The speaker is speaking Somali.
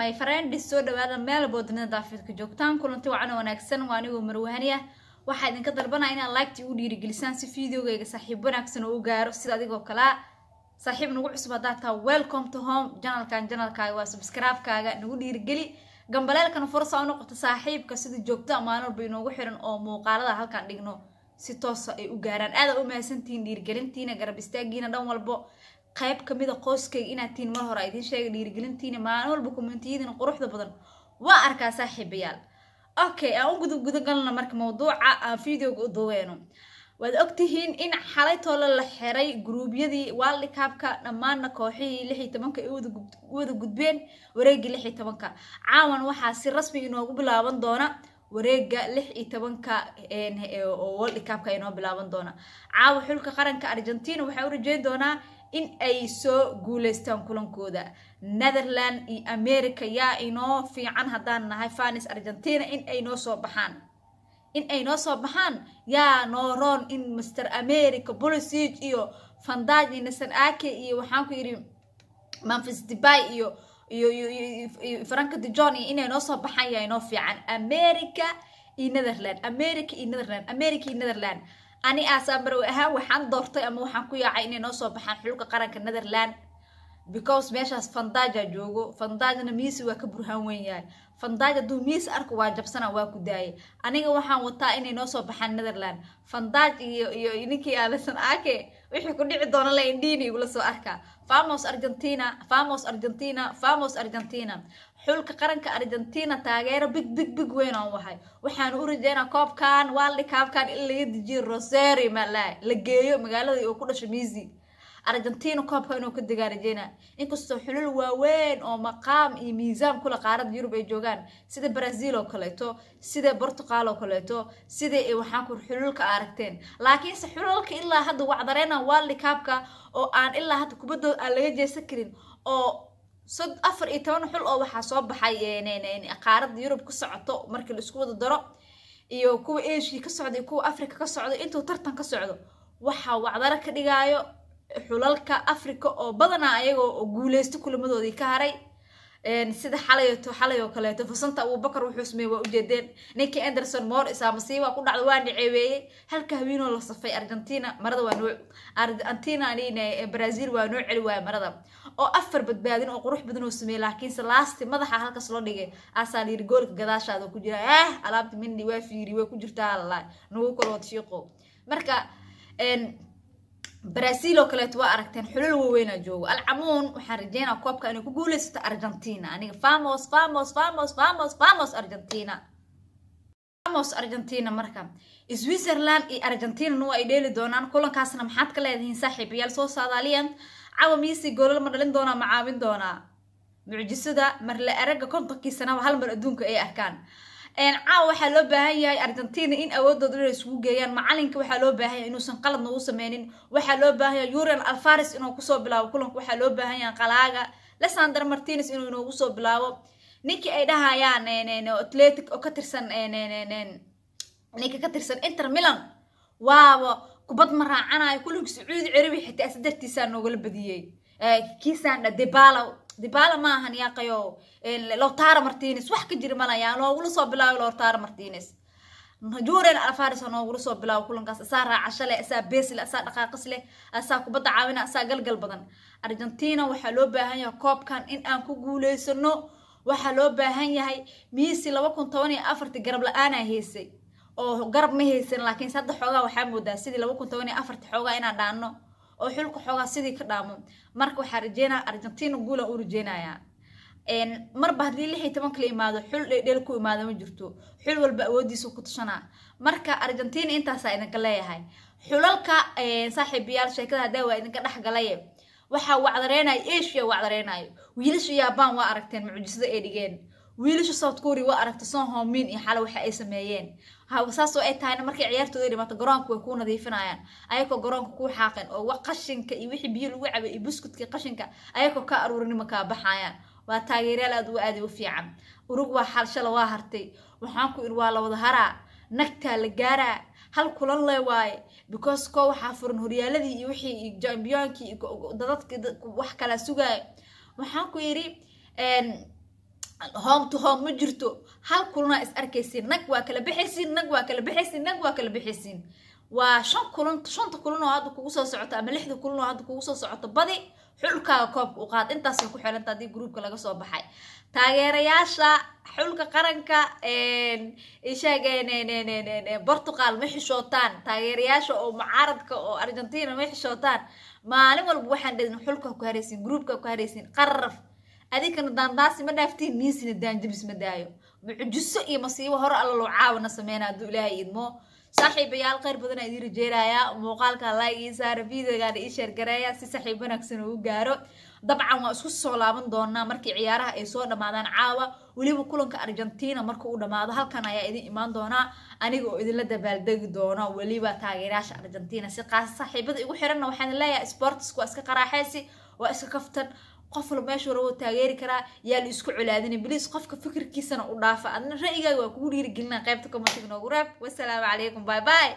my friends soo dhawaada meel boodnida daafidka joogtaan kulanti wacana wanaagsan waa anigoo marwahani ah waxaa idinka dalbanaya inaad laagtii u dhiirigelisaan si videogayga saaxiib wanaagsan oo gaaro sida adigoo kalea saaxiib nagu cusub haddaadtaa welcome to home janalkan janalkaaga waa subscribekaaga nagu dhiirigeli gambaleelkana fursa u noqoto saaxiibka sida joogto maalin walba inoogu xiran oo muuqaalada halkaan dhigno si toosa ay u gaaraan aada u mahadsantihiin dhiirigelintiina garab istaagiina dhan walbo qayb kamida a qoyskayga inaad tihiin mar hore idin sheega dhiirigelintiina maalin walba communitiyadiina quruxda badan waa arkaa saaxiibayaal okay aan u gudagudagalna marka mawduuca aan ah, videoga u duweyno waad ogtihiin in xalaytoola la xiray gruubyadii waaldi kaabka dhammaanna kooxihii lix iyo tobanka ay wada gudbeen wareegii lix tobanka caawan waxaa si rasmi ah inoogu bilaaban doona wareega lix iyo tobanka oo world inoo bilaaban doona caawa xulka qaranka argentina waxaa u rajeyn doonaa in ay soo guuleystaan kulankooda netherland iyo america yaa inoo fiican haddaan nahay fanis argentina in ay noo soo baxaan in ay noo soo baxaan yaa noo roon in master america bolisig iyo fandaj iyo nasan ake iyo waxaan ku yidhi manfis debay iyo iyo iyo franka de john iyo inay noo soo baxaan yaa inoo fiican america iyo netherland america iyo netherland america iyo netherland ani aasaan ahaan waxaan doortay ama waxaan ku yaacay inay noo soo baxaan xulka qaranka netherland because meeshaas fandaaja joogo fandaajna miisi waa ka burhaan weyn yahay fandaaj hadduu miis arku waa jabsana waa ku daayay aniga waxaan wataa inay noo soo baxaan netherland fandaaj iyo iyo ninkii alisan ake wixii ku dhici doona la indiina igula soo arkaa famos argentina famos argentina famos argentina xulka qaranka argentina taageero big big big weyn weynaan wahay waxaanu u rajeynaa koobkan waldi kaabkan in laga dejiyo roseri mala la geeyo magaaladii uu ku dhasho miisi argentina koobka inuu ka degaa rajeynaa inkastoo xulul waaweyn oo maqaam iyo miisaan kule qaarada yurub ay joogaan sida brazil oo kaleeto sida bortuqal oo kaleeto sida ay waxaan kur xululka aragteen laakiinse xululka ilaa hadda wacdareena world cupka oo aan ilaa hadda kubadooda aan laga jeesan karin oo afar iyo toban xul oo waxaa soo baxay qaarada yurub ka socoto markii laisku wada daro iyo kuwa asia ka socda iyo kuwa africa ka socdo intuu tartan ka socdo waxaa wacdaro ka dhigaayo xulalka africa oo badanaa ayagoo guuleysto kulamadoodii ka haray sida xalayato xalay oo kaleeto fasanta abubakar wuxuu sameeye waa ujeedeen ninkii anderson mor isaa ku dhacda waa niceebeeyey halka hawiinoo la safay argentina marada waa noo argentina an brazil waa noo celi waaya marada oo afar badbaadin oo qurux badan oo sameeyey laakiinse laasti madaxa halkaas loo dhigay aasaan yiri goolka gadaashaada ku jira ah alaabta mindi waa fiiri way ku jirtaa alla nagu kalood shiiqo marka braziil oo kaleeto waa aragteen xulul waaweynaa joogo alcamuun waxaan rajeynaa koobka inay ku guulaysato argentina aniga famos famos famos famos famos argentina famos argentina marka switzerland iyo argentinana waa ay dheeli doonaan kulankaasna maxaad ka leedihiin saaxiibayaal soo saadaaliyan cawa miisi goolal ma dhalin doonaa ma caawin doonaa mucjisada marle aragga sanaba hal mar adduunka ay arkaan caawa waxaa loo baahan yahay argentina in awoodooda dhar isugu geeyaan macalinka waxaa loo baahan yahay inuusan qalad u sameynin waxaa loo baahan yahay urian alfaris inuu kusoo bilaabo kulanka waxaa loo baahan yahay qalaaga lesander martines inuu inoogu soo bilaabo ninkii ay dhahayaan atletic oo ka tirsan ninka ka tirsan inter milan waaba kubad ma raacanayo kulanka sacuudi carabi xitaa si dartiisaa ah noogala badiyey kiisaan debalow dibala maahan yaa qayo lotara martines wax ka jiri malaya noogula soo bilaawo lotara martines juren alfaris noogula soo bilaawo kulankaas asaa raacsha leh asaa beesi leh asaa dhaqaaqis leh asaa kubadda caawina asaa galgal badan argentina waxaa loo baahan yahay koobkan in aan ku guuleysano waxaa loo baahan yahay miisi laba kun toban iyo afarti garab la-aanaa heysay oo garab ma haysan laakiin saddex xoogaa waxaa moodaa sidii laba kun toban iyo afarti xoogaa inaan dhaanno oo xulka xoogaa sidii ka dhaamo marka waxaa rajeynaya argentina guula u rajeynaya marba haddii lix iyo tobanka la imaado xul dheldheel ku imaada ma jirto xul walba awoodiisa ku tashanaa marka argentina intaasaa idinka leeyahay xulalka saaxiibayaal sheekada hadaa waa idinka dhexgalaye waxaa wacdareynaya asia wacdareynayo wiilasha yabaan waa aragteen mucjisada ay dhigeen wiilasha south korea waa aragta son homin iyo xala waxa ay sameeyeen saasoo ay tahayna markay ciyaartooda dhimaato garoonka way kuu nadiifinayaan ayakoo garoonka kuu xaaqin oo qashinka iyo wixii biyo lagu cabay iyo buskudka qashinka ayakoo ka aruurinima kaa baxayaan waa taageeryaal aad u aadi u fiican urug waa xal waa hartay waxaan ku idhi waa la haraa nagtaa la gaaraa hal kulan le waaye because koo waxaa furan horyaaladii iyo wixii jambiyoonkii dadadka wax kala sugaaya waxaan ku yidhi home to home ma jirto hal kulanaa is arkaysiin nag waa kala bixaysiin nag waa kala bixaysiin nag waa kala bixaysiin waa shan kulan shanta kulan oo hadda kugu soo socoto ama lixda kulan oo hadda kugu soo socoto badi xulkaaga koobka u qaad intaasay ku xiranta haddii gruubka laga soo baxay taageerayaasha xulka qaranka ishaag portugal ma xishootaan taageerayaasha oo mucaaradka oo argentina ma xishootaan maalin walba waxaan dhehn xulka ku haraysiin gruubka ku haraysiin qaraf adinkana daandaasi ma dhaaftiin niinsina daanjabis ma daayo mucjiso iyo masiibo hore alla loo caawana sameyna hadduu ilaahay idmo saaxiibayaal khayr badanaa idin rajeynayaa muuqaalka like ii saara videogaana ii sheergareeya si saxiib wanaagsan uu gaaro dabcan waa isku soo laaban doonaa markii ciyaaraha ay soo dhamaadaan caawa weliba kulanka argentina marka u dhammaado halkan ayaa idin imaan doonaa aniga oo idinla dabaaldegi doono weliba taageerayaasha argentina si qaas saaxiibada igu xiranna waxaan leeyahay sportsku waa iska qaraaxeysi waa iska kaftan qof walba meeshu rabo taageeri karaa yaa la isku colaadina bliis qofka fikirkiisana u dhaafa adna raigaaga waa kugu dhiirigelinaa qaybta commentiga noogu raab wasalaamu calaykum bye bye